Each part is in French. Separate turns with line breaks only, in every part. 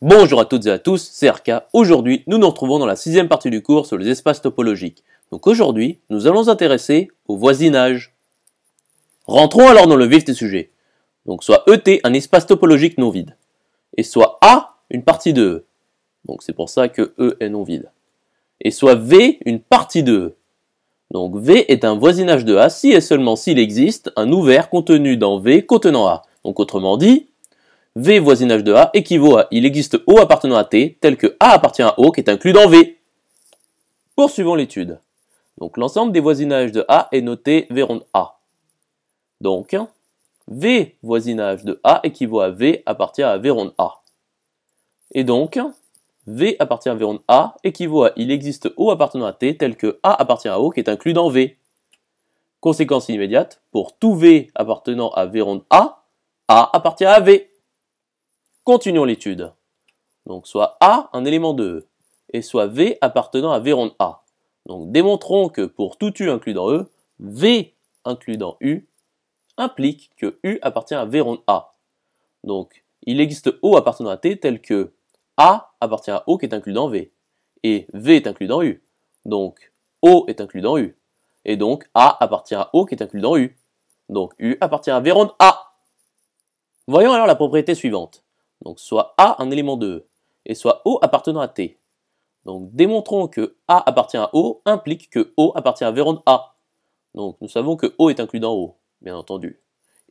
Bonjour à toutes et à tous, c'est RK. Aujourd'hui, nous nous retrouvons dans la sixième partie du cours sur les espaces topologiques. Donc aujourd'hui, nous allons nous intéresser au voisinage. Rentrons alors dans le vif du sujet. Donc soit ET, un espace topologique non vide, et soit A, une partie de E. Donc c'est pour ça que E est non vide. Et soit V, une partie de E. Donc V est un voisinage de A si et seulement s'il existe un ouvert contenu dans V contenant A. Donc autrement dit, V voisinage de A équivaut à il existe O appartenant à T tel que A appartient à O qui est inclus dans V. Poursuivons l'étude. Donc l'ensemble des voisinages de A est noté V A. Donc V voisinage de A équivaut à V appartient à V A. Et donc V appartient à V A équivaut à il existe O appartenant à T tel que A appartient à O qui est inclus dans V. Conséquence immédiate, pour tout V appartenant à V A, A appartient à V. Continuons l'étude. Donc soit A, un élément de E, et soit V appartenant à V A. Donc démontrons que pour tout U inclus dans E, V inclus dans U implique que U appartient à V A. Donc il existe O appartenant à T tel que A appartient à O qui est inclus dans V, et V est inclus dans U. Donc O est inclus dans U. Et donc A appartient à O qui est inclus dans U. Donc U appartient à V A. Voyons alors la propriété suivante donc soit A un élément de E, et soit O appartenant à T. Donc démontrons que A appartient à O implique que O appartient à Véron A. Donc nous savons que O est inclus dans O, bien entendu.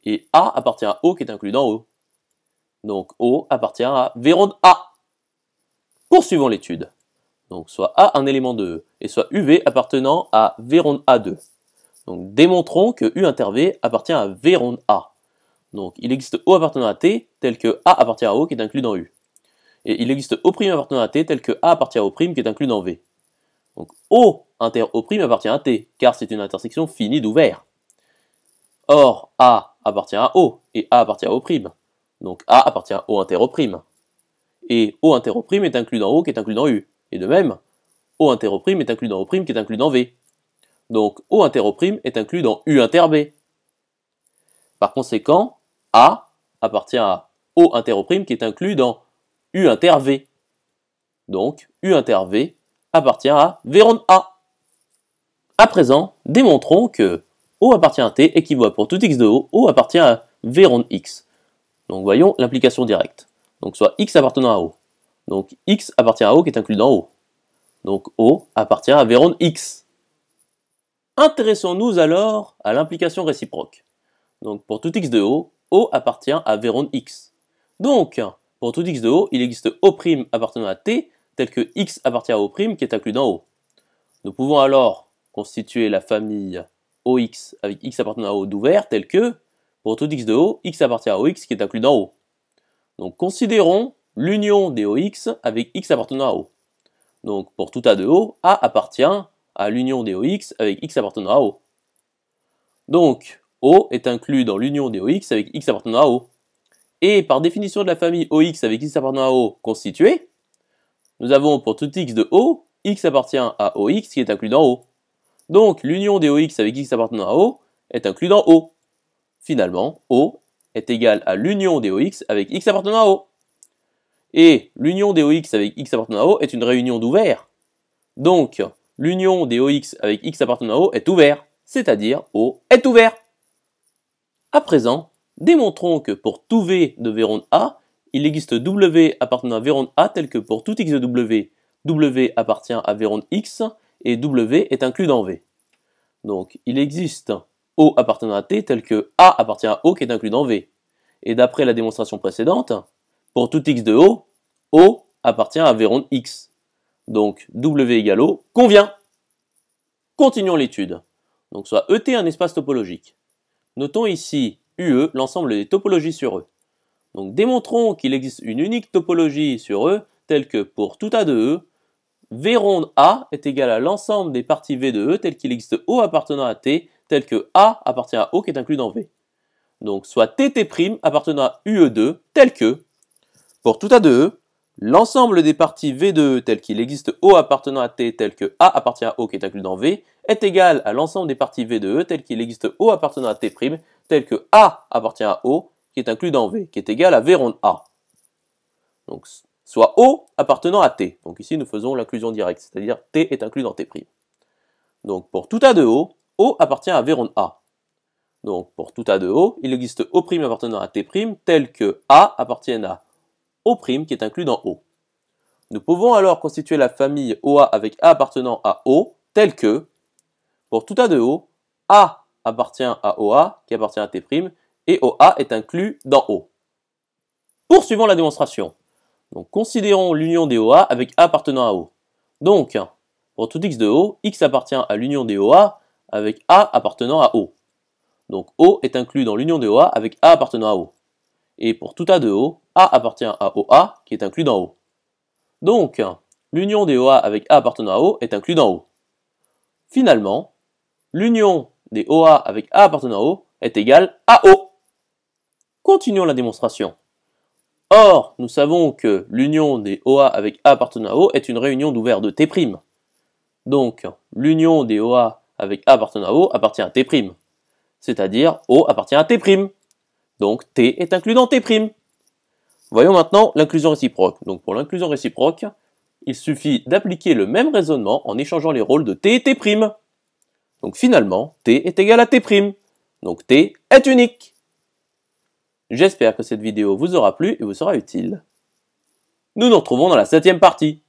Et A appartient à O qui est inclus dans O. Donc O appartient à Véron A. Poursuivons l'étude. Donc soit A un élément de E, et soit UV appartenant à Véron A2. Donc démontrons que U inter V appartient à Véron A. Donc il existe O appartenant à T tel que A appartient à O qui est inclus dans U. Et il existe O' appartenant à T tel que A appartient à O' qui est inclus dans V. Donc O inter O' appartient à T car c'est une intersection finie d'ouvert. Or A appartient à O et A appartient à O'. Donc A appartient à O inter O'. Et O inter O' est inclus dans O qui est inclus dans U. Et de même, O inter O' est inclus dans O' qui est inclus dans V. Donc O inter O' est inclus dans U inter B. Par conséquent, a appartient à O inter O' qui est inclus dans U inter V. Donc U inter V appartient à V A. À présent, démontrons que O appartient à T et qu'il voit pour tout x de O, O appartient à V X. Donc voyons l'implication directe. Donc soit X appartenant à O. Donc X appartient à O qui est inclus dans O. Donc O appartient à V X. Intéressons-nous alors à l'implication réciproque. Donc pour tout x de O, O appartient à Véron X. Donc, pour tout X de O, il existe O' appartenant à T, tel que X appartient à O' qui est inclus dans O. Nous pouvons alors constituer la famille OX avec X appartenant à O d'ouvert, tel que, pour tout X de O, X appartient à OX qui est inclus dans O. Donc considérons l'union des OX avec X appartenant à O. Donc pour tout A de O, A appartient à l'union des OX avec X appartenant à O. Donc O est inclus dans l'union des OX avec X appartenant à O. Et par définition de la famille OX avec X appartenant à O constituée, nous avons pour tout X de O, X appartient à OX qui est inclus dans O. Donc l'union des OX avec X appartenant à O est inclus dans O. Finalement, O est égal à l'union des OX avec X appartenant à O. Et l'union des OX avec X appartenant à O est une réunion d'ouvert. Donc l'union des OX avec X appartenant à O est ouverte. c'est-à-dire O est ouvert. À présent, démontrons que pour tout V de Véronde A, il existe W appartenant à Véron A tel que pour tout X de W, W appartient à Véron X et W est inclus dans V. Donc il existe O appartenant à T tel que A appartient à O qui est inclus dans V. Et d'après la démonstration précédente, pour tout X de O, O appartient à Véron X. Donc W égale O convient. Continuons l'étude. Donc soit ET un espace topologique. Notons ici UE l'ensemble des topologies sur E. Donc démontrons qu'il existe une unique topologie sur E telle que pour tout A de E, V ronde A est égal à l'ensemble des parties V de E telles qu'il existe O appartenant à T, tel que A appartient à O qui est inclus dans V. Donc soit TT' appartenant à UE2 tel que, pour tout A de E, l'ensemble des parties V de E telles qu'il existe O appartenant à T tel que A appartient à O qui est inclus dans V est égal à l'ensemble des parties V de E telles qu'il existe O appartenant à T', tel que A appartient à O, qui est inclus dans V, qui est égal à V rond A. Donc, soit O appartenant à T. Donc ici, nous faisons l'inclusion directe, c'est-à-dire T est inclus dans T'. Donc pour tout A de O, O appartient à V ronde A. Donc pour tout A de O, il existe O' appartenant à T' tel que A appartient à O' qui est inclus dans O. Nous pouvons alors constituer la famille OA avec A appartenant à O tel que pour tout A de O, A appartient à OA, qui appartient à T', et OA est inclus dans O. Poursuivons la démonstration. Donc, considérons l'union des OA avec A appartenant à O. Donc, pour tout X de O, X appartient à l'union des OA avec A appartenant à O. Donc, O est inclus dans l'union des OA avec A appartenant à O. Et pour tout A de O, A appartient à OA qui est inclus dans O. Donc, l'union des OA avec A appartenant à O est inclus dans O. Finalement, l'union des OA avec A appartenant à O est égale à O. Continuons la démonstration. Or, nous savons que l'union des OA avec A appartenant à O est une réunion d'ouvert de T'. Donc, l'union des OA avec A appartenant à O appartient à T'. C'est-à-dire, O appartient à T'. Donc, T est inclus dans T'. Voyons maintenant l'inclusion réciproque. Donc, pour l'inclusion réciproque, il suffit d'appliquer le même raisonnement en échangeant les rôles de T et T'. Donc finalement, t est égal à t'. Donc t est unique. J'espère que cette vidéo vous aura plu et vous sera utile. Nous nous retrouvons dans la septième partie.